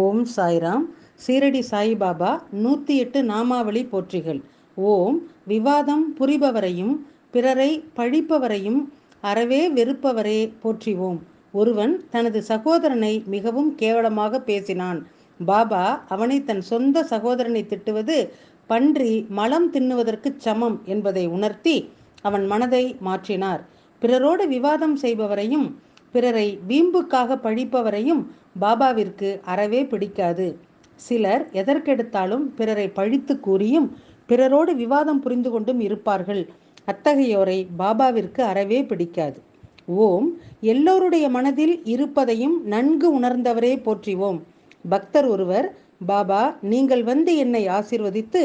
ஓம் சாய்ராம் சீரடி சாய்பாபா நூற்றி எட்டு நாமாவளி போற்றிகள் ஓம் விவாதம் புரிபவரையும் பிறரை பழிப்பவரையும் அறவே வெறுப்பவரே போற்றிவோம் ஒருவன் தனது சகோதரனை மிகவும் கேவலமாக பேசினான் பாபா அவனை தன் சொந்த சகோதரனை திட்டுவது பன்றி மலம் தின்னுவதற்கு சமம் என்பதை உணர்த்தி அவன் மனதை மாற்றினார் பிறரோடு விவாதம் செய்பவரையும் பிறரை வீம்புக்காக பழிப்பவரையும் பாபாவிற்கு அறவே பிடிக்காது சிலர் எதற்கெடுத்தாலும் பிறரை பழித்து கூறியும் பிறரோடு விவாதம் புரிந்து கொண்டும் இருப்பார்கள் அத்தகையோரை பாபாவிற்கு அறவே பிடிக்காது ஓம் எல்லோருடைய மனதில் இருப்பதையும் நன்கு உணர்ந்தவரே போற்றிவோம் பக்தர் ஒருவர் பாபா நீங்கள் வந்து என்னை ஆசிர்வதித்து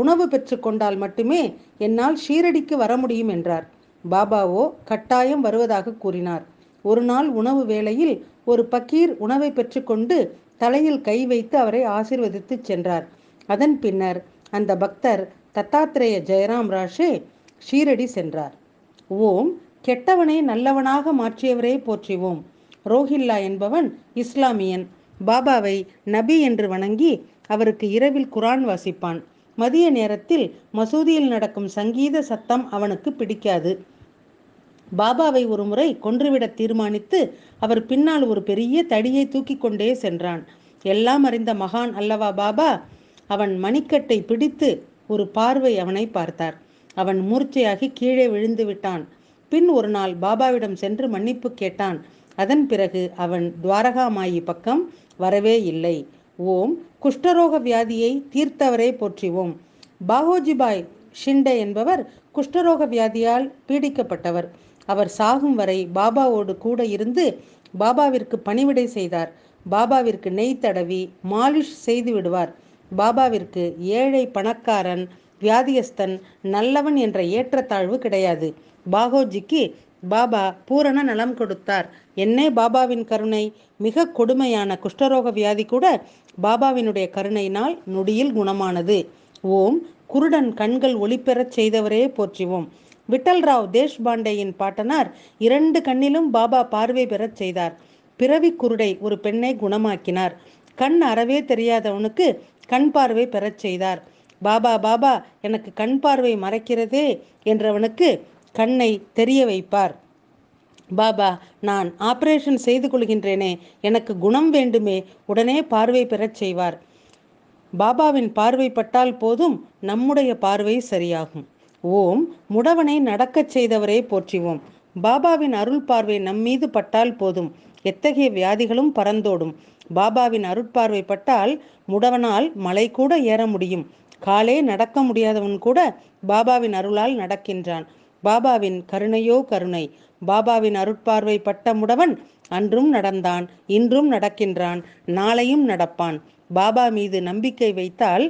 உணவு பெற்றுக்கொண்டால் மட்டுமே என்னால் ஷீரடிக்கு வர முடியும் என்றார் பாபாவோ கட்டாயம் வருவதாக கூறினார் ஒரு நாள் உணவு வேளையில் ஒரு பக்கீர் உணவை பெற்றுக்கொண்டு தலையில் கை வைத்து அவரை ஆசிர்வதித்து சென்றார் அதன் பின்னர் அந்த பக்தர் தத்தாத்திரேய ஜெயராம் ராஷே ஷீரடி சென்றார் ஓம் கெட்டவனை நல்லவனாக மாற்றியவரே போற்றிவோம் ரோஹில்லா என்பவன் இஸ்லாமியன் பாபாவை நபி என்று வணங்கி அவருக்கு இரவில் குரான் வாசிப்பான் மதிய நேரத்தில் மசூதியில் நடக்கும் சங்கீத சத்தம் அவனுக்கு பிடிக்காது பாபாவை ஒருமுறை கொன்றுவிட தீர்மானித்து அவர் பின்னால் ஒரு பெரிய தடியை தூக்கி கொண்டே சென்றான் எல்லாம் அறிந்த மகான் அல்லவா பாபா அவன் மணிக்கட்டை பிடித்து ஒரு பார்வை அவனை பார்த்தார் அவன் மூர்ச்சையாகி கீழே விழுந்து விட்டான் பின் ஒரு நாள் பாபாவிடம் சென்று மன்னிப்பு கேட்டான் அதன் பிறகு அவன் துவாரகாமாயி பக்கம் வரவே இல்லை ஓம் குஷ்டரோக வியாதியை தீர்த்தவரே போற்றிவோம் பாகோஜிபாய் ஷிண்டே என்பவர் குஷ்டரோக வியாதியால் பீடிக்கப்பட்டவர் அவர் சாகும் வரை பாபாவோடு கூட இருந்து பாபாவிற்கு பணிவிடை செய்தார் பாபாவிற்கு நெய் தடவி மாலிஷ் செய்து விடுவார் பாபாவிற்கு ஏழை பணக்காரன் வியாதியஸ்தன் நல்லவன் என்ற ஏற்றத்தாழ்வு கிடையாது பாகோஜிக்கு பாபா பூரண நலம் கொடுத்தார் என்னே பாபாவின் கருணை மிக கொடுமையான குஷ்டரோக வியாதி கூட பாபாவினுடைய கருணையினால் நொடியில் குணமானது ஓம் குருடன் கண்கள் ஒளிபெறச் செய்தவரே போற்றிவோம் விட்டல்ராவ் தேஷ்பாண்டேயின் பாட்டனார் இரண்டு கண்ணிலும் பாபா பார்வை பெறச் செய்தார் பிறவி குருடை ஒரு பெண்ணை குணமாக்கினார் கண் அறவே தெரியாதவனுக்கு கண் பார்வை பெறச் செய்தார் பாபா பாபா எனக்கு கண் பார்வை மறைக்கிறதே என்றவனுக்கு கண்ணை தெரிய வைப்பார் பாபா நான் ஆபரேஷன் செய்து கொள்கின்றேனே எனக்கு குணம் வேண்டுமே உடனே பார்வை பெறச் செய்வார் பாபாவின் பார்வை பட்டால் போதும் நம்முடைய பார்வை சரியாகும் ஓம் முடவனை நடக்கச் செய்தவரே போற்றிவோம் பாபாவின் அருள் பார்வை நம்மீது பட்டால் போதும் எத்தகைய வியாதிகளும் பறந்தோடும் பாபாவின் அருட்பார்வை பட்டால் முடவனால் மலை கூட ஏற முடியும் காலே நடக்க முடியாதவன் கூட பாபாவின் அருளால் நடக்கின்றான் பாபாவின் கருணையோ கருணை பாபாவின் அருட்பார்வை பட்ட முடவன் அன்றும் நடந்தான் இன்றும் நடக்கின்றான் நாளையும் நடப்பான் பாபா மீது நம்பிக்கை வைத்தால்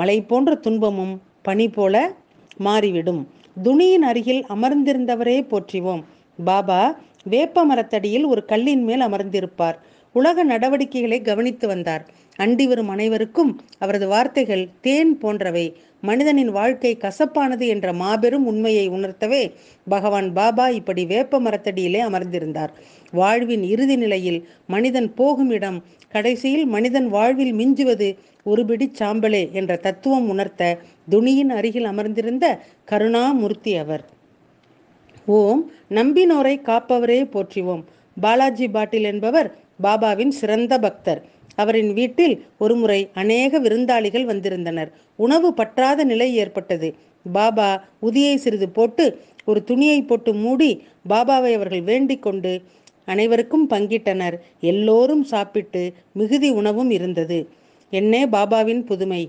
மலை போன்ற துன்பமும் பனி போல மாறிவிடும் துணியின் அருகில் அமர்ந்திருந்தவரே போற்றிவோம் பாபா வேப்ப மரத்தடியில் ஒரு கல்லின் மேல் அமர்ந்திருப்பார் உலக நடவடிக்கைகளை கவனித்து வந்தார் அண்டி வரும் அனைவருக்கும் அவரது வார்த்தைகள் தேன் போன்றவை மனிதனின் வாழ்க்கை கசப்பானது என்ற மாபெரும் உண்மையை உணர்த்தவே பகவான் பாபா இப்படி வேப்ப மரத்தடியிலே அமர்ந்திருந்தார் வாழ்வின் இறுதி நிலையில் மனிதன் போகும் இடம் கடைசியில் மனிதன் வாழ்வில் மிஞ்சுவது ஒருபிடி சாம்பலே என்ற தத்துவம் உணர்த்த துணியின் அருகில் அமர்ந்திருந்த கருணாமூர்த்தி அவர் ஓம் நம்பினோரை காப்பவரே போற்றிவோம் பாலாஜி பாட்டில் என்பவர் பாபாவின் சிறந்த பக்தர் அவரின் வீட்டில் ஒருமுறை அநேக விருந்தாளிகள் வந்திருந்தனர் உணவு பற்றாத நிலை ஏற்பட்டது பாபா உதியை சிறிது போட்டு ஒரு துணியை போட்டு மூடி பாபாவை அவர்கள் வேண்டிக் கொண்டு அனைவருக்கும் பங்கிட்டனர் எல்லோரும் சாப்பிட்டு மிகுதி உணவும் இருந்தது என்னே பாபாவின் புதுமை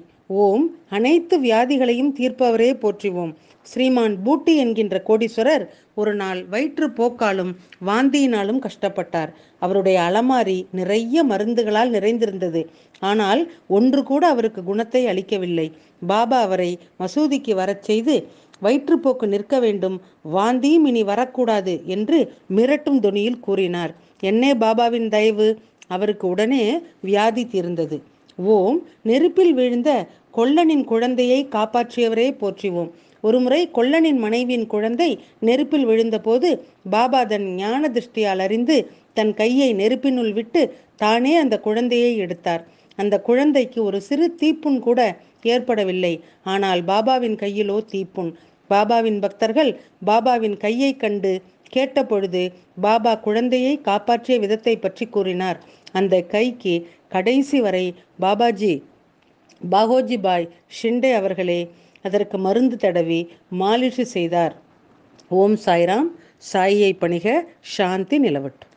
ஓம் அனைத்து வியாதிகளையும் தீர்ப்பவரே போற்றிவோம் ஸ்ரீமான் பூட்டி என்கின்ற கோடீஸ்வரர் ஒரு நாள் வயிற்று போக்காலும் வாந்தியினாலும் கஷ்டப்பட்டார் அவருடைய அலமாரி நிறைய மருந்துகளால் நிறைந்திருந்தது ஆனால் ஒன்று கூட அவருக்கு குணத்தை அளிக்கவில்லை பாபா அவரை மசூதிக்கு வரச் செய்து வயிற்றுப்போக்கு நிற்க வேண்டும் வாந்தியும் இனி வரக்கூடாது என்று மிரட்டும் துணியில் கூறினார் என்னே பாபாவின் தயவு அவருக்கு உடனே வியாதி தீர்ந்தது ஓம் நெருப்பில் விழுந்த கொல்லனின் குழந்தையை காப்பாற்றியவரே போற்றிவோம் ஒருமுறை கொல்லனின் மனைவியின் குழந்தை நெருப்பில் விழுந்தபோது பாபா தன் ஞான திருஷ்டியால் அறிந்து தன் கையை நெருப்பினுள் விட்டு தானே அந்த குழந்தையை எடுத்தார் அந்த குழந்தைக்கு ஒரு சிறு தீப்புண் கூட ஏற்படவில்லை ஆனால் பாபாவின் கையிலோ தீப்புண் பாபாவின் பக்தர்கள் பாபாவின் கையை கண்டு கேட்டபொழுது பாபா குழந்தையை காப்பாற்றிய விதத்தை பற்றி கூறினார் அந்த கைக்கு கடைசி வரை பாபாஜி பாகோஜி பாய் ஷிண்டே அவர்களே அதற்கு மருந்து தடவி மாலிஷு செய்தார் ஓம் சாய்ராம் சாயை பணிக சாந்தி நிலவட்டும்